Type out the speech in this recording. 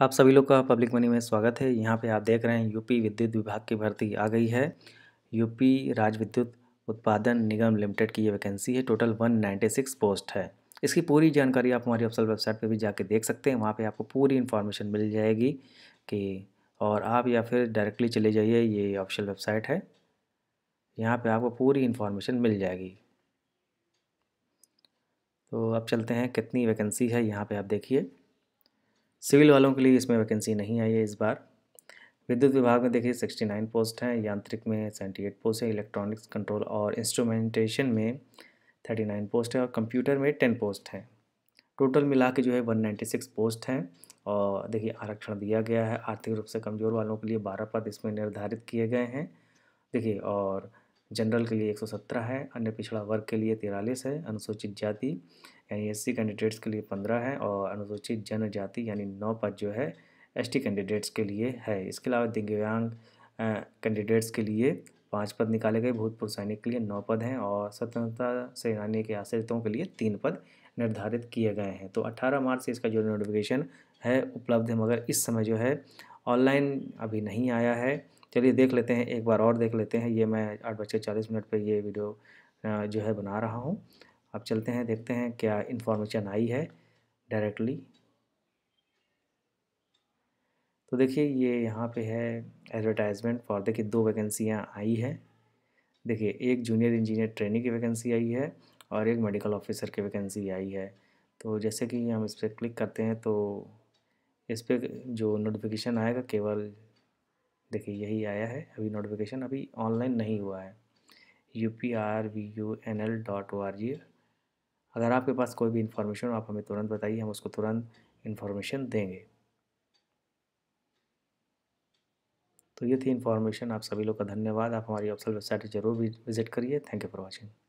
आप सभी लोग का पब्लिक मनी में स्वागत है यहाँ पे आप देख रहे हैं यूपी विद्युत विभाग की भर्ती आ गई है यूपी राज्य विद्युत उत्पादन निगम लिमिटेड की ये वैकेंसी है टोटल 196 पोस्ट है इसकी पूरी जानकारी आप हमारी ऑफिसल वेबसाइट पे भी जाके देख सकते हैं वहाँ पे आपको पूरी इन्फॉर्मेशन मिल जाएगी कि और आप या फिर डायरेक्टली चले जाइए ये ऑफिशियल वेबसाइट है यहाँ पर आपको पूरी इन्फॉर्मेशन मिल जाएगी तो अब चलते हैं कितनी वैकेंसी है यहाँ पर आप देखिए सिविल वालों के लिए इसमें वैकेंसी नहीं आई है इस बार विद्युत विभाग में देखिए सिक्सटी नाइन पोस्ट हैं यांत्रिक में एट पोस्ट है इलेक्ट्रॉनिक्स कंट्रोल और इंस्ट्रूमेंटेशन में थर्टी नाइन पोस्ट है और कंप्यूटर में टेन पोस्ट हैं टोटल मिला के जो है वन नाइन्टी सिक्स पोस्ट हैं और देखिए आरक्षण दिया गया है आर्थिक रूप से कमज़ोर वालों के लिए बारह पद इसमें निर्धारित किए गए हैं देखिए और जनरल के लिए 117 है अन्य पिछड़ा वर्ग के लिए तिरालीस है अनुसूचित जाति यानी एस कैंडिडेट्स के लिए पंद्रह है और अनुसूचित जनजाति यानी नौ पद जो है एस कैंडिडेट्स के लिए है इसके अलावा दिव्यांग कैंडिडेट्स के लिए पाँच पद निकाले गए भूतपूर्व सैनिक के लिए नौ पद हैं और स्वतंत्रता सेनानी के आश्रितों के लिए तीन पद निर्धारित किए गए हैं तो 18 मार्च से इसका जो नोटिफिकेशन है उपलब्ध है मगर इस समय जो है ऑनलाइन अभी नहीं आया है चलिए देख लेते हैं एक बार और देख लेते हैं ये मैं आठ बज के चालीस मिनट पर ये वीडियो जो है बना रहा हूँ अब चलते हैं देखते हैं क्या इन्फॉर्मेशन आई है डायरेक्टली तो देखिए ये यहाँ पे है एडवर्टाइजमेंट फॉर देखिए दो वैकेंसियाँ आई हैं देखिए एक जूनियर इंजीनियर ट्रेनिंग की वैकेंसी आई है और एक मेडिकल ऑफिसर की वैकेंसी आई है तो जैसे कि हम इस पर क्लिक करते हैं तो इस पर जो नोटिफिकेशन आएगा केवल देखिए यही आया है अभी नोटिफिकेशन अभी ऑनलाइन नहीं हुआ है U P R V U N L dot O R G अगर आपके पास कोई भी इन्फॉर्मेशन हो आप हमें तुरंत बताइए हम उसको तुरंत इन्फॉर्मेशन देंगे तो ये थी इन्फॉर्मेशन आप सभी लोग का धन्यवाद आप हमारी ऑफिसल वेबसाइट ज़रूर विजिट करिए थैंक यू फॉर वॉचिंग